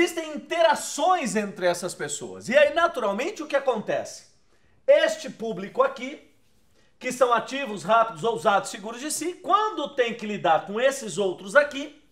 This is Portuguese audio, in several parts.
existem interações entre essas pessoas. E aí, naturalmente, o que acontece? Este público aqui, que são ativos, rápidos, ousados, seguros de si, quando tem que lidar com esses outros aqui,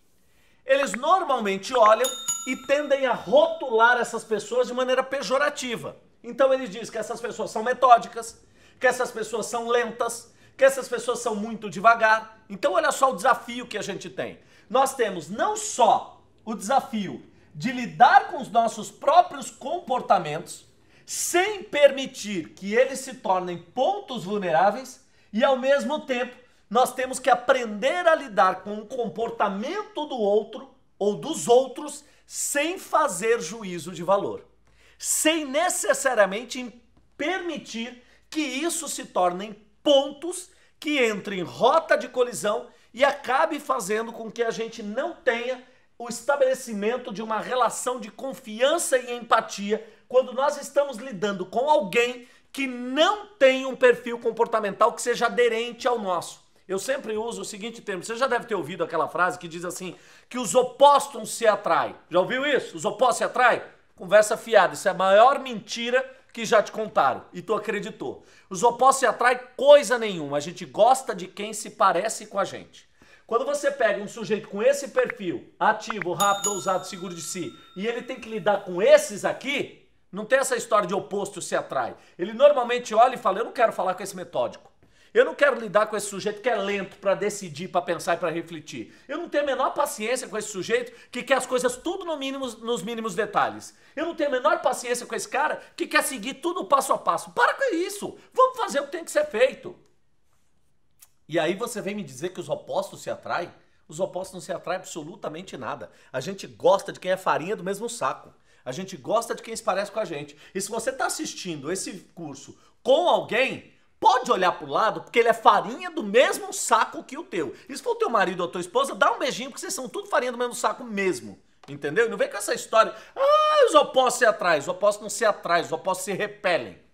eles normalmente olham e tendem a rotular essas pessoas de maneira pejorativa. Então eles dizem que essas pessoas são metódicas, que essas pessoas são lentas, que essas pessoas são muito devagar. Então olha só o desafio que a gente tem. Nós temos não só o desafio de lidar com os nossos próprios comportamentos sem permitir que eles se tornem pontos vulneráveis e ao mesmo tempo nós temos que aprender a lidar com o comportamento do outro ou dos outros sem fazer juízo de valor, sem necessariamente permitir que isso se tornem pontos que entrem em rota de colisão e acabe fazendo com que a gente não tenha o estabelecimento de uma relação de confiança e empatia quando nós estamos lidando com alguém que não tem um perfil comportamental que seja aderente ao nosso. Eu sempre uso o seguinte termo, você já deve ter ouvido aquela frase que diz assim, que os opostos se atraem. Já ouviu isso? Os opostos se atraem? Conversa fiada, isso é a maior mentira que já te contaram e tu acreditou. Os opostos se atraem coisa nenhuma, a gente gosta de quem se parece com a gente. Quando você pega um sujeito com esse perfil, ativo, rápido, ousado, seguro de si, e ele tem que lidar com esses aqui, não tem essa história de oposto se atrai. Ele normalmente olha e fala: Eu não quero falar com esse metódico. Eu não quero lidar com esse sujeito que é lento para decidir, para pensar e para refletir. Eu não tenho a menor paciência com esse sujeito que quer as coisas tudo no mínimo, nos mínimos detalhes. Eu não tenho a menor paciência com esse cara que quer seguir tudo passo a passo. Para com isso. Vamos fazer o que tem que ser feito. E aí você vem me dizer que os opostos se atraem? Os opostos não se atraem absolutamente nada. A gente gosta de quem é farinha do mesmo saco. A gente gosta de quem se parece com a gente. E se você está assistindo esse curso com alguém, pode olhar para o lado, porque ele é farinha do mesmo saco que o teu. E se for o teu marido ou a tua esposa, dá um beijinho, porque vocês são tudo farinha do mesmo saco mesmo. Entendeu? E não vem com essa história, ah, os opostos se atraem, os opostos não se atraem, os opostos se repelem.